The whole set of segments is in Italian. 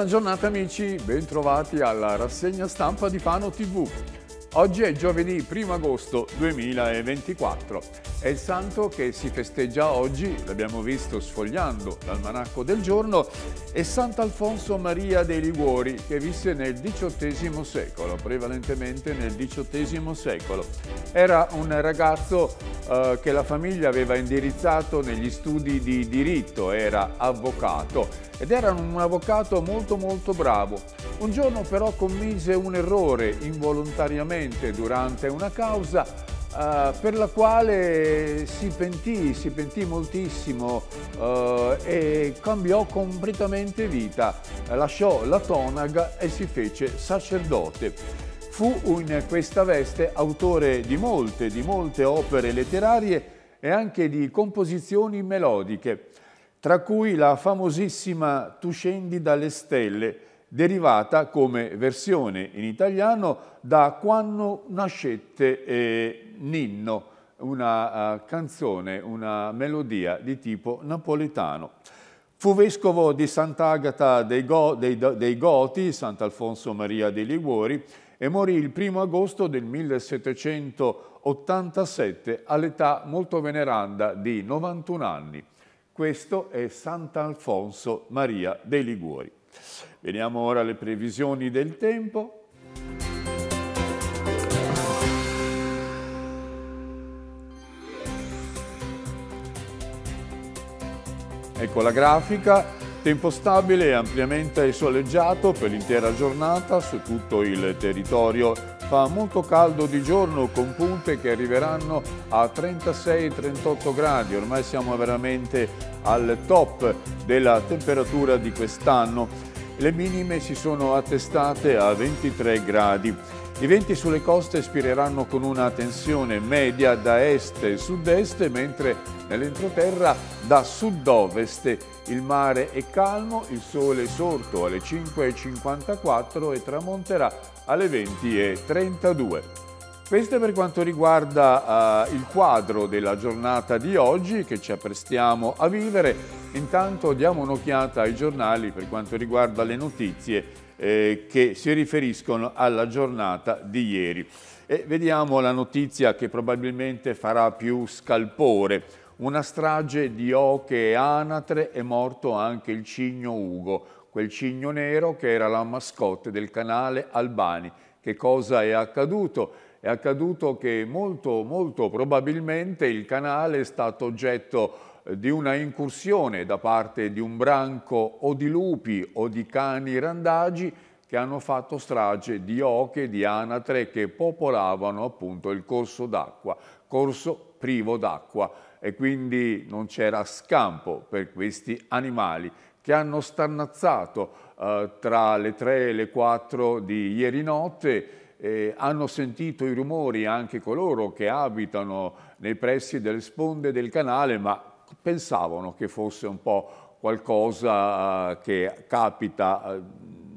Buona giornata amici, bentrovati alla rassegna stampa di Fano TV. Oggi è giovedì 1 agosto 2024. È il santo che si festeggia oggi, l'abbiamo visto sfogliando l'almanacco del giorno, è Sant'Alfonso Maria dei Liguori che visse nel XVIII secolo, prevalentemente nel XVIII secolo. Era un ragazzo eh, che la famiglia aveva indirizzato negli studi di diritto, era avvocato ed era un avvocato molto molto bravo. Un giorno però commise un errore involontariamente durante una causa eh, per la quale si pentì, si pentì moltissimo eh, e cambiò completamente vita, lasciò la tonaga e si fece sacerdote. Fu in questa veste autore di molte, di molte opere letterarie e anche di composizioni melodiche, tra cui la famosissima Tu scendi dalle stelle, derivata come versione in italiano da Quando nascette eh, Ninno, una uh, canzone, una melodia di tipo napoletano. Fu vescovo di Sant'Agata dei, Go, dei, dei Goti, Sant'Alfonso Maria dei Liguori, e morì il 1 agosto del 1787 all'età molto veneranda di 91 anni. Questo è Sant'Alfonso Maria dei Liguori. Veniamo ora alle previsioni del tempo. Ecco la grafica, tempo stabile e ampiamente soleggiato per l'intera giornata su tutto il territorio fa molto caldo di giorno con punte che arriveranno a 36-38 gradi, ormai siamo veramente al top della temperatura di quest'anno. Le minime si sono attestate a 23 gradi. I venti sulle coste espireranno con una tensione media da est e sud-est, mentre nell'entroterra da sud-ovest. Il mare è calmo, il sole è sorto alle 5.54 e tramonterà alle 20.32. Questo per quanto riguarda uh, il quadro della giornata di oggi che ci apprestiamo a vivere. Intanto diamo un'occhiata ai giornali per quanto riguarda le notizie eh, che si riferiscono alla giornata di ieri. E vediamo la notizia che probabilmente farà più scalpore. Una strage di oche e anatre è morto anche il cigno Ugo, quel cigno nero che era la mascotte del canale Albani. Che cosa è accaduto? È accaduto che molto, molto probabilmente il canale è stato oggetto eh, di una incursione da parte di un branco o di lupi o di cani randagi che hanno fatto strage di oche, di anatre che popolavano appunto il corso d'acqua, corso privo d'acqua e quindi non c'era scampo per questi animali che hanno stannazzato eh, tra le 3 e le 4 di ieri notte, eh, hanno sentito i rumori anche coloro che abitano nei pressi delle sponde del canale, ma pensavano che fosse un po' qualcosa eh, che capita eh,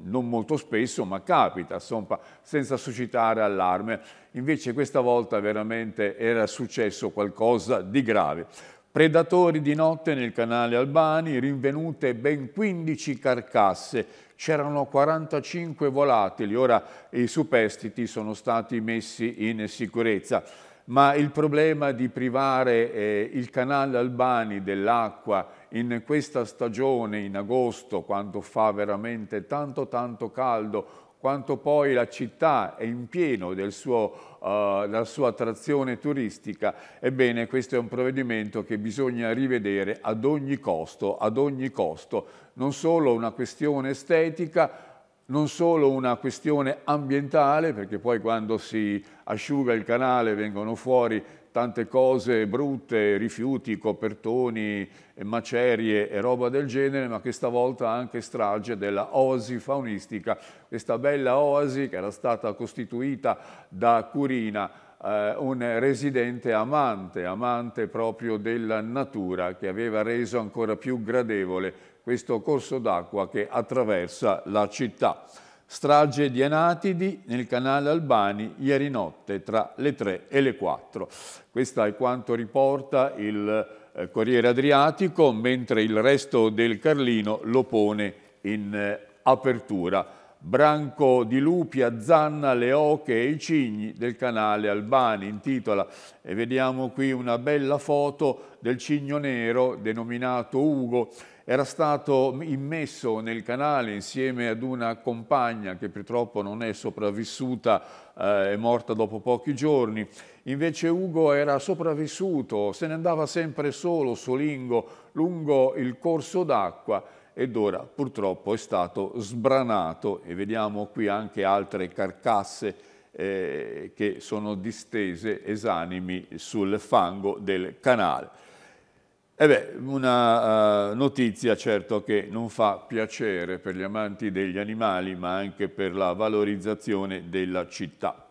non molto spesso, ma capita, insomma, senza suscitare allarme. Invece questa volta veramente era successo qualcosa di grave. Predatori di notte nel canale Albani, rinvenute ben 15 carcasse, c'erano 45 volatili, ora i superstiti sono stati messi in sicurezza. Ma il problema di privare eh, il canale Albani dell'acqua in questa stagione, in agosto, quando fa veramente tanto tanto caldo, quanto poi la città è in pieno del suo, uh, della sua attrazione turistica, ebbene questo è un provvedimento che bisogna rivedere ad ogni costo, ad ogni costo, non solo una questione estetica, non solo una questione ambientale, perché poi quando si asciuga il canale vengono fuori tante cose brutte, rifiuti, copertoni, eh, macerie e roba del genere, ma questa volta anche strage della oasi faunistica, questa bella oasi che era stata costituita da Curina, eh, un residente amante, amante proprio della natura, che aveva reso ancora più gradevole questo corso d'acqua che attraversa la città. Strage di Anatidi nel canale Albani ieri notte tra le 3 e le 4. Questo è quanto riporta il eh, Corriere Adriatico, mentre il resto del Carlino lo pone in eh, apertura branco di lupi, azzanna, le oche e i cigni del canale Albani, intitola. E vediamo qui una bella foto del cigno nero denominato Ugo. Era stato immesso nel canale insieme ad una compagna che purtroppo non è sopravvissuta, eh, è morta dopo pochi giorni. Invece Ugo era sopravvissuto, se ne andava sempre solo, solingo, lungo il corso d'acqua ed ora purtroppo è stato sbranato e vediamo qui anche altre carcasse eh, che sono distese esanimi sul fango del canale. E eh beh, una uh, notizia certo che non fa piacere per gli amanti degli animali ma anche per la valorizzazione della città.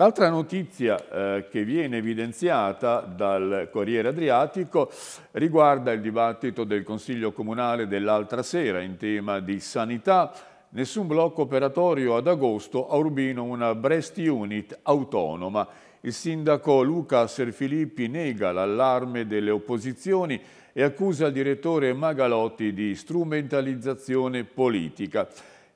L'altra notizia eh, che viene evidenziata dal Corriere Adriatico riguarda il dibattito del Consiglio Comunale dell'altra sera in tema di sanità. Nessun blocco operatorio ad agosto, a Urbino una Brest Unit autonoma. Il sindaco Luca Serfilippi nega l'allarme delle opposizioni e accusa il direttore Magalotti di strumentalizzazione politica.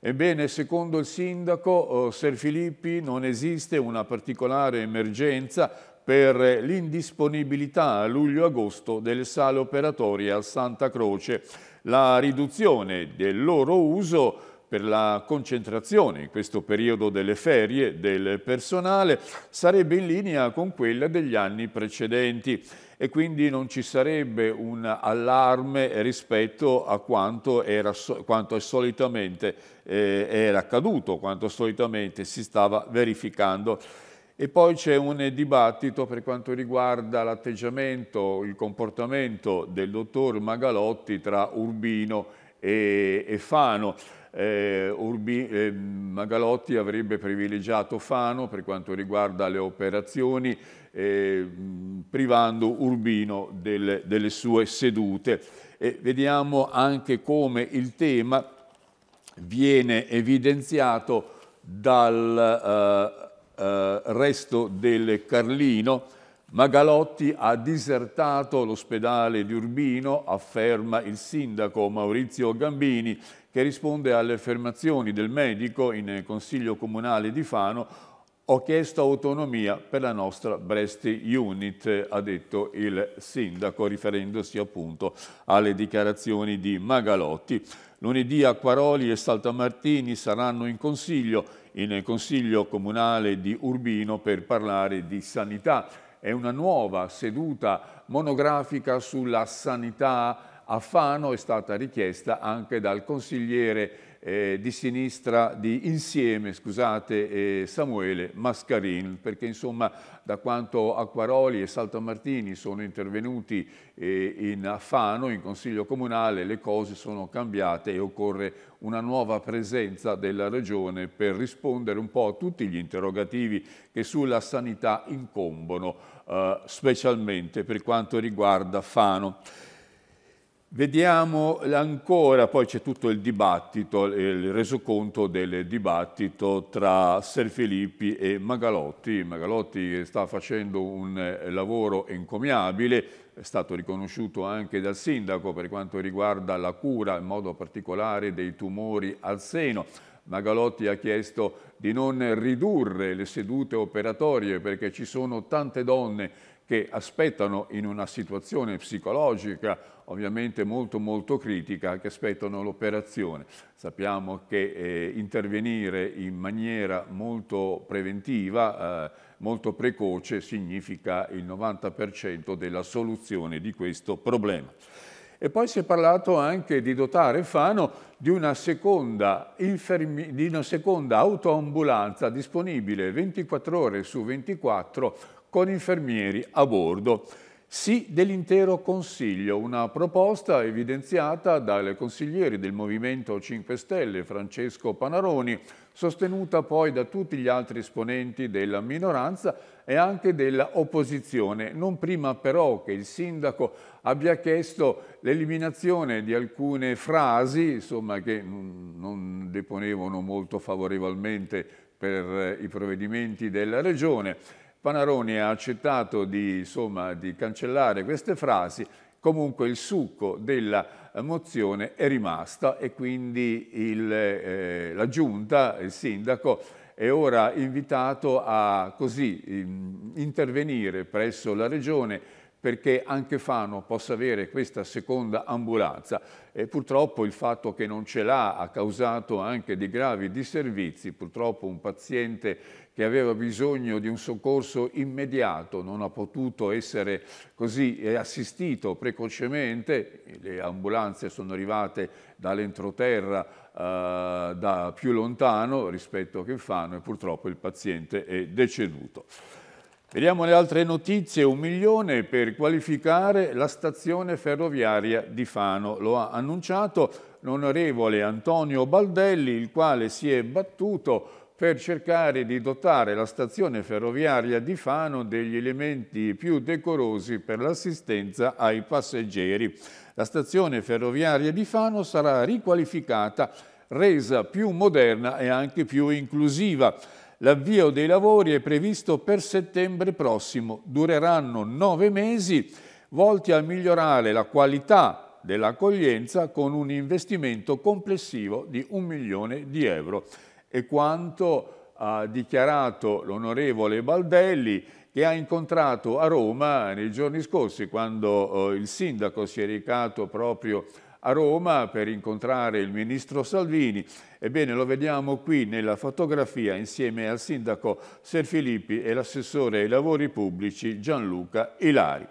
Ebbene, secondo il sindaco eh, Ser Filippi non esiste una particolare emergenza per l'indisponibilità a luglio-agosto delle sale operatorie a Santa Croce. La riduzione del loro uso per la concentrazione in questo periodo delle ferie del personale sarebbe in linea con quella degli anni precedenti e quindi non ci sarebbe un allarme rispetto a quanto, era, quanto solitamente eh, era accaduto, quanto solitamente si stava verificando. E poi c'è un dibattito per quanto riguarda l'atteggiamento, il comportamento del dottor Magalotti tra Urbino e, e Fano eh, Urbi, eh, Magalotti avrebbe privilegiato Fano per quanto riguarda le operazioni, eh, privando Urbino del, delle sue sedute. E vediamo anche come il tema viene evidenziato dal eh, eh, resto del Carlino, Magalotti ha disertato l'ospedale di Urbino, afferma il sindaco Maurizio Gambini, che risponde alle affermazioni del medico in Consiglio Comunale di Fano ho chiesto autonomia per la nostra Brest Unit, ha detto il sindaco, riferendosi appunto alle dichiarazioni di Magalotti. Lunedì Acquaroli e Saltamartini saranno in consiglio, in consiglio comunale di Urbino per parlare di sanità è una nuova seduta monografica sulla sanità a Fano, è stata richiesta anche dal consigliere eh, di sinistra di Insieme, scusate, e Samuele Mascarin, perché insomma da quanto Acquaroli e Saltamartini sono intervenuti eh, in Affano, in Consiglio Comunale, le cose sono cambiate e occorre una nuova presenza della Regione per rispondere un po' a tutti gli interrogativi che sulla sanità incombono, eh, specialmente per quanto riguarda Fano. Vediamo ancora, poi c'è tutto il dibattito, il resoconto del dibattito tra Ser Filippi e Magalotti. Magalotti sta facendo un eh, lavoro encomiabile, è stato riconosciuto anche dal sindaco per quanto riguarda la cura, in modo particolare dei tumori al seno. Magalotti ha chiesto di non ridurre le sedute operatorie perché ci sono tante donne che aspettano in una situazione psicologica ovviamente molto molto critica, che aspettano l'operazione. Sappiamo che eh, intervenire in maniera molto preventiva, eh, molto precoce, significa il 90% della soluzione di questo problema. E poi si è parlato anche di dotare Fano di una seconda, di una seconda autoambulanza disponibile 24 ore su 24 con infermieri a bordo. Sì dell'intero Consiglio, una proposta evidenziata dal consigliere del Movimento 5 Stelle Francesco Panaroni, sostenuta poi da tutti gli altri esponenti della minoranza e anche dell'opposizione, non prima però che il sindaco abbia chiesto l'eliminazione di alcune frasi insomma, che non deponevano molto favorevolmente per eh, i provvedimenti della Regione Panaroni ha accettato di, insomma, di cancellare queste frasi, comunque il succo della mozione è rimasto e quindi il, eh, la giunta, il sindaco, è ora invitato a così, intervenire presso la regione perché anche Fano possa avere questa seconda ambulanza e purtroppo il fatto che non ce l'ha ha causato anche dei gravi disservizi, purtroppo un paziente che aveva bisogno di un soccorso immediato non ha potuto essere così eh, assistito precocemente, le ambulanze sono arrivate dall'entroterra eh, da più lontano rispetto a che Fano e purtroppo il paziente è deceduto. Vediamo le altre notizie, un milione per qualificare la stazione ferroviaria di Fano. Lo ha annunciato l'onorevole Antonio Baldelli, il quale si è battuto per cercare di dotare la stazione ferroviaria di Fano degli elementi più decorosi per l'assistenza ai passeggeri. La stazione ferroviaria di Fano sarà riqualificata, resa più moderna e anche più inclusiva. L'avvio dei lavori è previsto per settembre prossimo. Dureranno nove mesi volti a migliorare la qualità dell'accoglienza con un investimento complessivo di un milione di euro. E quanto ha dichiarato l'onorevole Baldelli che ha incontrato a Roma nei giorni scorsi quando eh, il sindaco si è recato proprio a a Roma per incontrare il ministro Salvini. Ebbene, lo vediamo qui nella fotografia insieme al sindaco Ser Filippi e l'assessore ai lavori pubblici Gianluca Ilari.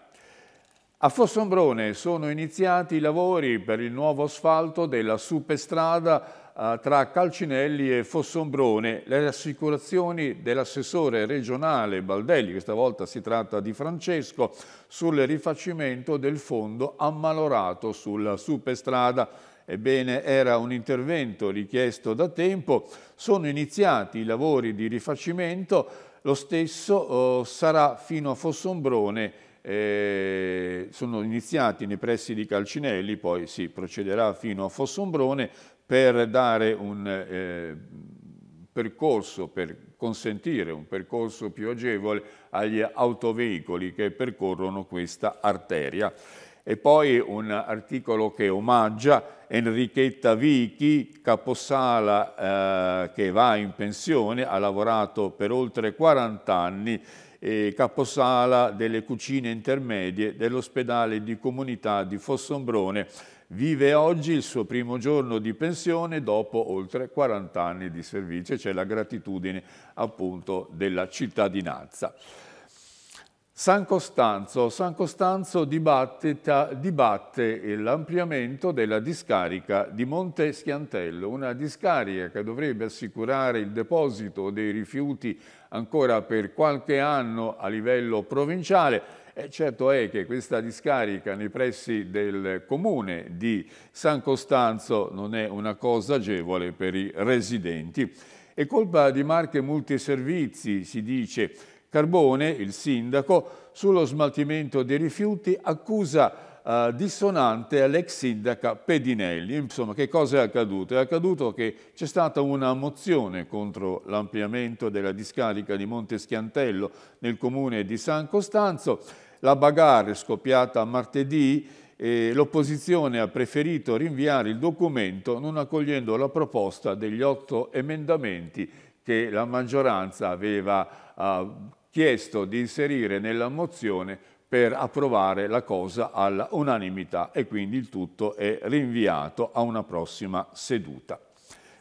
A Fossombrone sono iniziati i lavori per il nuovo asfalto della superstrada eh, tra Calcinelli e Fossombrone. Le rassicurazioni dell'assessore regionale Baldelli, questa volta si tratta di Francesco, sul rifacimento del fondo ammalorato sulla superstrada. Ebbene, era un intervento richiesto da tempo, sono iniziati i lavori di rifacimento, lo stesso eh, sarà fino a Fossombrone eh, sono iniziati nei pressi di Calcinelli, poi si procederà fino a Fossombrone per dare un eh, percorso, per consentire un percorso più agevole agli autoveicoli che percorrono questa arteria. E poi un articolo che omaggia Enrichetta Vichi, caposala eh, che va in pensione, ha lavorato per oltre 40 anni eh, caposala delle cucine intermedie dell'ospedale di comunità di Fossombrone. Vive oggi il suo primo giorno di pensione dopo oltre 40 anni di servizio, c'è cioè la gratitudine appunto della cittadinanza. San Costanzo. San Costanzo dibatte, ta, dibatte l'ampliamento della discarica di Monte Schiantello, una discarica che dovrebbe assicurare il deposito dei rifiuti ancora per qualche anno a livello provinciale. E certo è che questa discarica nei pressi del comune di San Costanzo non è una cosa agevole per i residenti. È colpa di marche multiservizi, si dice, Carbone, il sindaco, sullo smaltimento dei rifiuti accusa eh, dissonante all'ex sindaca Pedinelli. Insomma, che cosa è accaduto? È accaduto che c'è stata una mozione contro l'ampliamento della discarica di Monte Schiantello nel comune di San Costanzo. La bagarre scoppiata martedì l'opposizione ha preferito rinviare il documento non accogliendo la proposta degli otto emendamenti che la maggioranza aveva uh, chiesto di inserire nella mozione per approvare la cosa alla unanimità e quindi il tutto è rinviato a una prossima seduta.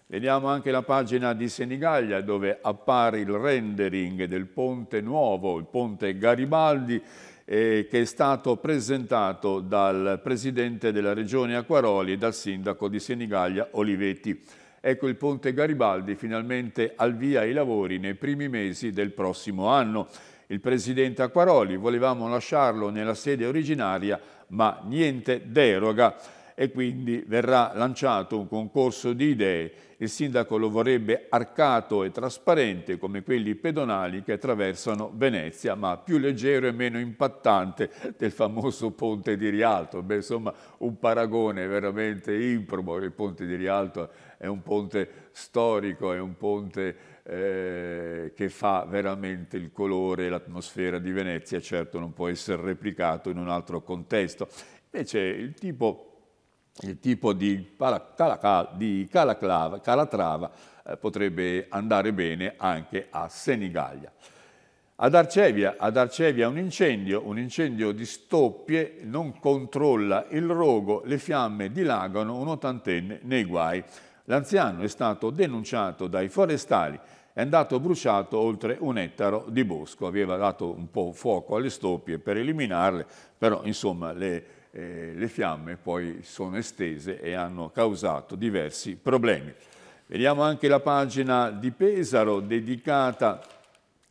Vediamo anche la pagina di Senigallia dove appare il rendering del ponte nuovo, il ponte Garibaldi, eh, che è stato presentato dal presidente della regione Acquaroli e dal sindaco di Senigallia Olivetti. Ecco il ponte Garibaldi finalmente al via i lavori nei primi mesi del prossimo anno. Il presidente Acquaroli volevamo lasciarlo nella sede originaria, ma niente deroga e quindi verrà lanciato un concorso di idee. Il sindaco lo vorrebbe arcato e trasparente come quelli pedonali che attraversano Venezia, ma più leggero e meno impattante del famoso ponte di Rialto. Beh, insomma, un paragone veramente improbo. Il ponte di Rialto è un ponte storico, è un ponte eh, che fa veramente il colore e l'atmosfera di Venezia, certo non può essere replicato in un altro contesto. Invece il tipo il tipo di, di Calatrava, Calatrava eh, potrebbe andare bene anche a Senigallia. Ad Arcevia, ad Arcevia un incendio, un incendio di stoppie, non controlla il rogo, le fiamme dilagano un ottantenne nei guai. L'anziano è stato denunciato dai forestali, è andato bruciato oltre un ettaro di bosco, aveva dato un po' fuoco alle stoppie per eliminarle, però insomma le, eh, le fiamme poi sono estese e hanno causato diversi problemi. Vediamo anche la pagina di Pesaro dedicata,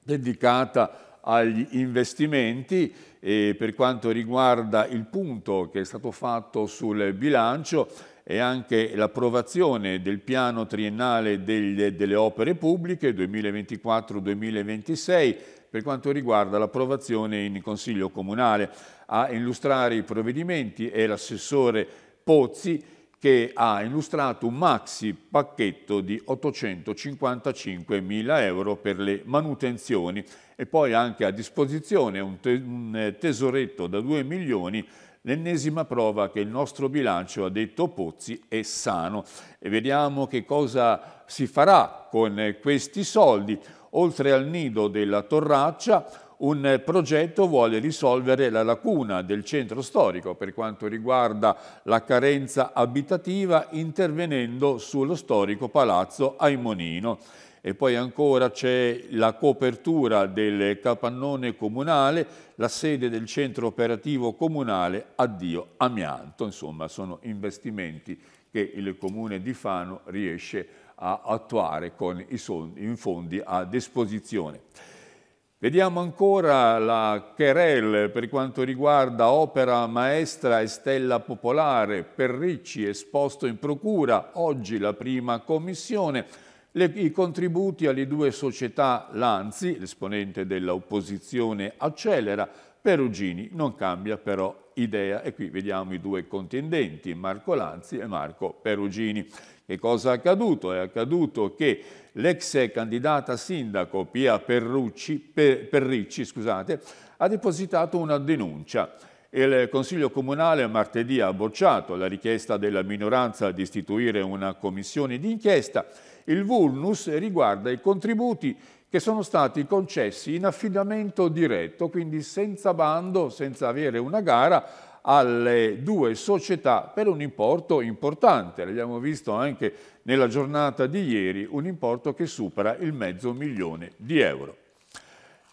dedicata agli investimenti e per quanto riguarda il punto che è stato fatto sul bilancio e anche l'approvazione del piano triennale delle, delle opere pubbliche 2024-2026 per quanto riguarda l'approvazione in Consiglio Comunale. A illustrare i provvedimenti è l'assessore Pozzi che ha illustrato un maxi pacchetto di 855 mila euro per le manutenzioni e poi anche a disposizione un tesoretto da 2 milioni l'ennesima prova che il nostro bilancio, ha detto Pozzi, è sano. E vediamo che cosa si farà con questi soldi. Oltre al nido della Torraccia, un progetto vuole risolvere la lacuna del centro storico per quanto riguarda la carenza abitativa intervenendo sullo storico palazzo Aimonino. E poi ancora c'è la copertura del capannone comunale, la sede del centro operativo comunale, addio amianto. Insomma, sono investimenti che il comune di Fano riesce a fare a attuare con i fondi a disposizione. Vediamo ancora la querelle per quanto riguarda opera maestra e stella popolare, per Ricci esposto in procura, oggi la prima commissione, le, i contributi alle due società Lanzi, l'esponente dell'opposizione accelera, Perugini non cambia però idea e qui vediamo i due contendenti, Marco Lanzi e Marco Perugini, che cosa è accaduto? È accaduto che l'ex candidata sindaco Pia Perrucci, per, Perricci scusate, ha depositato una denuncia. Il Consiglio Comunale martedì ha bocciato la richiesta della minoranza di istituire una commissione d'inchiesta. Il vulnus riguarda i contributi che sono stati concessi in affidamento diretto, quindi senza bando, senza avere una gara, alle due società per un importo importante, l'abbiamo visto anche nella giornata di ieri, un importo che supera il mezzo milione di euro.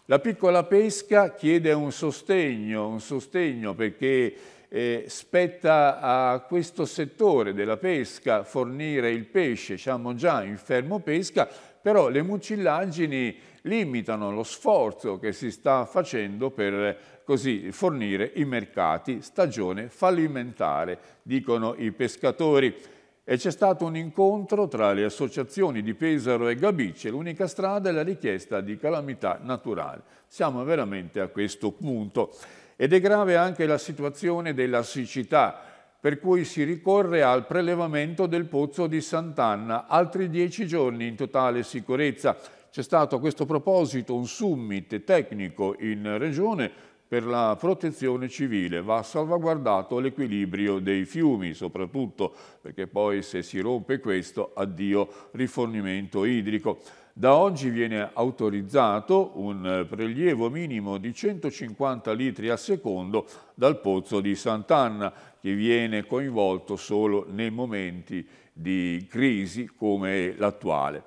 La piccola pesca chiede un sostegno, un sostegno perché eh, spetta a questo settore della pesca fornire il pesce, siamo già in fermo pesca, però le mucillaggini limitano lo sforzo che si sta facendo per così fornire i mercati stagione fallimentare, dicono i pescatori. E c'è stato un incontro tra le associazioni di Pesaro e Gabice, l'unica strada è la richiesta di calamità naturale. Siamo veramente a questo punto. Ed è grave anche la situazione della siccità, per cui si ricorre al prelevamento del pozzo di Sant'Anna, altri dieci giorni in totale sicurezza, c'è stato a questo proposito un summit tecnico in Regione per la protezione civile. Va salvaguardato l'equilibrio dei fiumi, soprattutto perché poi se si rompe questo, addio rifornimento idrico. Da oggi viene autorizzato un prelievo minimo di 150 litri al secondo dal pozzo di Sant'Anna, che viene coinvolto solo nei momenti di crisi come l'attuale.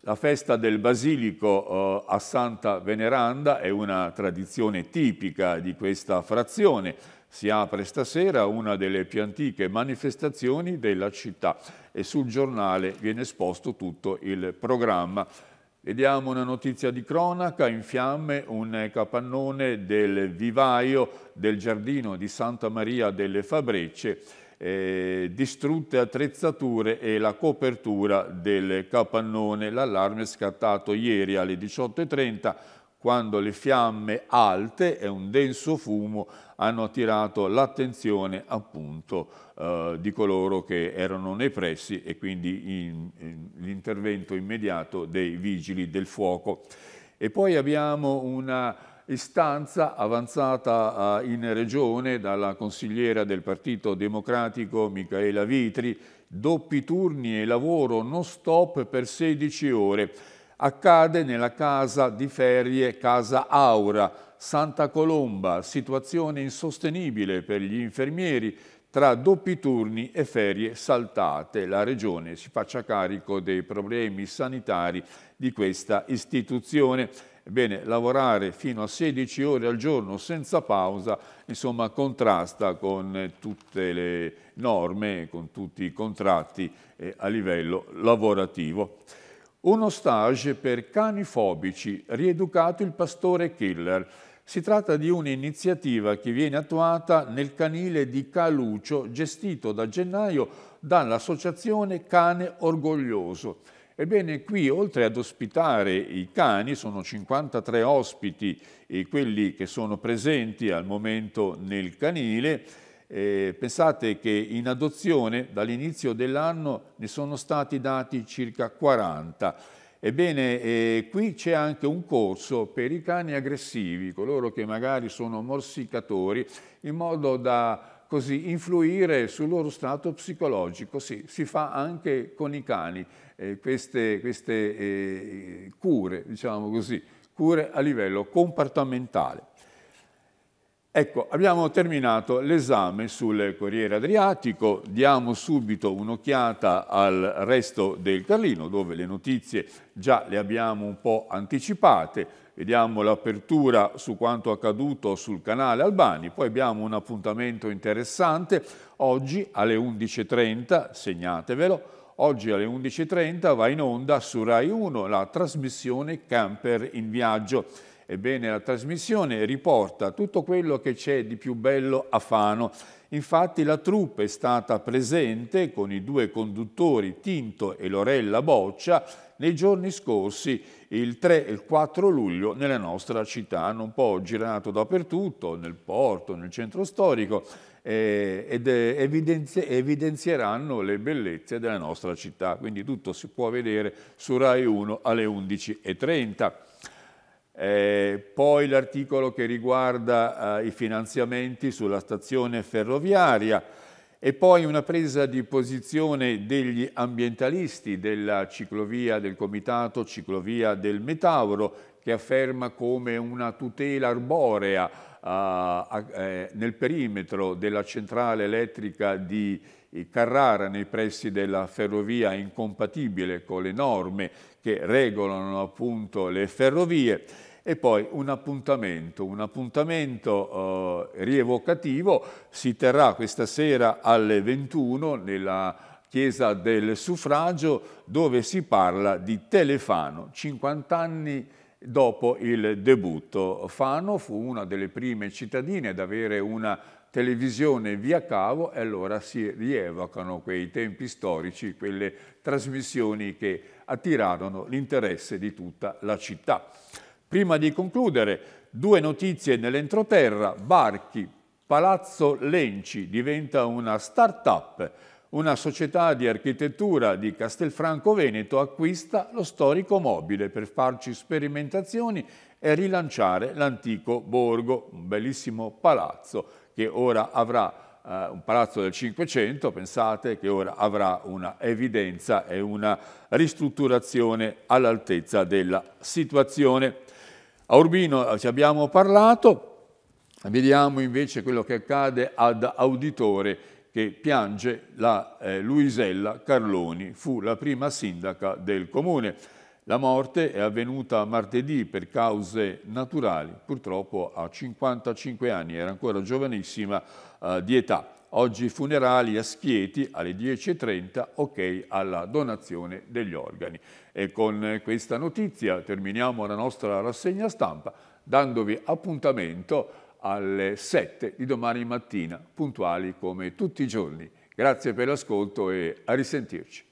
La festa del basilico eh, a Santa Veneranda è una tradizione tipica di questa frazione. Si apre stasera una delle più antiche manifestazioni della città e sul giornale viene esposto tutto il programma. Vediamo una notizia di cronaca, in fiamme un capannone del vivaio del giardino di Santa Maria delle Fabrecce eh, distrutte attrezzature e la copertura del capannone. L'allarme è scattato ieri alle 18.30 quando le fiamme alte e un denso fumo hanno attirato l'attenzione appunto eh, di coloro che erano nei pressi e quindi l'intervento immediato dei vigili del fuoco. E poi abbiamo una istanza avanzata eh, in regione dalla consigliera del Partito Democratico Micaela Vitri, doppi turni e lavoro non stop per 16 ore. Accade nella casa di ferie Casa Aura, Santa Colomba, situazione insostenibile per gli infermieri, tra doppi turni e ferie saltate. La Regione si faccia carico dei problemi sanitari di questa istituzione Ebbene, lavorare fino a 16 ore al giorno senza pausa, insomma, contrasta con eh, tutte le norme, con tutti i contratti eh, a livello lavorativo. Uno stage per cani fobici, rieducato il pastore killer. Si tratta di un'iniziativa che viene attuata nel canile di Calucio, gestito da gennaio dall'associazione Cane Orgoglioso. Ebbene, qui oltre ad ospitare i cani, sono 53 ospiti eh, quelli che sono presenti al momento nel canile, eh, pensate che in adozione dall'inizio dell'anno ne sono stati dati circa 40. Ebbene, eh, qui c'è anche un corso per i cani aggressivi, coloro che magari sono morsicatori, in modo da così influire sul loro stato psicologico. Sì, si fa anche con i cani eh, queste, queste eh, cure, diciamo così, cure a livello comportamentale. Ecco, abbiamo terminato l'esame sul Corriere Adriatico, diamo subito un'occhiata al resto del Carlino, dove le notizie già le abbiamo un po' anticipate vediamo l'apertura su quanto accaduto sul canale Albani, poi abbiamo un appuntamento interessante oggi alle 11.30, segnatevelo, oggi alle 11.30 va in onda su Rai 1 la trasmissione Camper in Viaggio. Ebbene, la trasmissione riporta tutto quello che c'è di più bello a Fano. Infatti la troupe è stata presente con i due conduttori Tinto e Lorella Boccia nei giorni scorsi, il 3 e il 4 luglio, nella nostra città. Hanno un po' girato dappertutto, nel porto, nel centro storico, eh, ed eh, evidenzi evidenzieranno le bellezze della nostra città. Quindi tutto si può vedere su Rai 1 alle 11.30. Eh, poi l'articolo che riguarda eh, i finanziamenti sulla stazione ferroviaria, e poi una presa di posizione degli ambientalisti della ciclovia del Comitato Ciclovia del Metauro che afferma come una tutela arborea eh, nel perimetro della centrale elettrica di eh, Carrara nei pressi della ferrovia incompatibile con le norme che regolano appunto le ferrovie e poi un appuntamento, un appuntamento eh, rievocativo si terrà questa sera alle 21 nella Chiesa del Suffragio dove si parla di Telefano, 50 anni dopo il debutto. Fano fu una delle prime cittadine ad avere una televisione via cavo e allora si rievocano quei tempi storici, quelle trasmissioni che attirarono l'interesse di tutta la città. Prima di concludere, due notizie nell'entroterra, Barchi, Palazzo Lenci diventa una start-up, una società di architettura di Castelfranco Veneto acquista lo storico mobile per farci sperimentazioni e rilanciare l'antico borgo, un bellissimo palazzo che ora avrà eh, un palazzo del Cinquecento, pensate che ora avrà una evidenza e una ristrutturazione all'altezza della situazione. A Urbino eh, ci abbiamo parlato, vediamo invece quello che accade ad Auditore che piange la eh, Luisella Carloni, fu la prima sindaca del comune. La morte è avvenuta martedì per cause naturali, purtroppo a 55 anni, era ancora giovanissima eh, di età. Oggi funerali a Schieti alle 10.30, ok alla donazione degli organi. E con questa notizia terminiamo la nostra rassegna stampa dandovi appuntamento alle 7 di domani mattina, puntuali come tutti i giorni. Grazie per l'ascolto e a risentirci.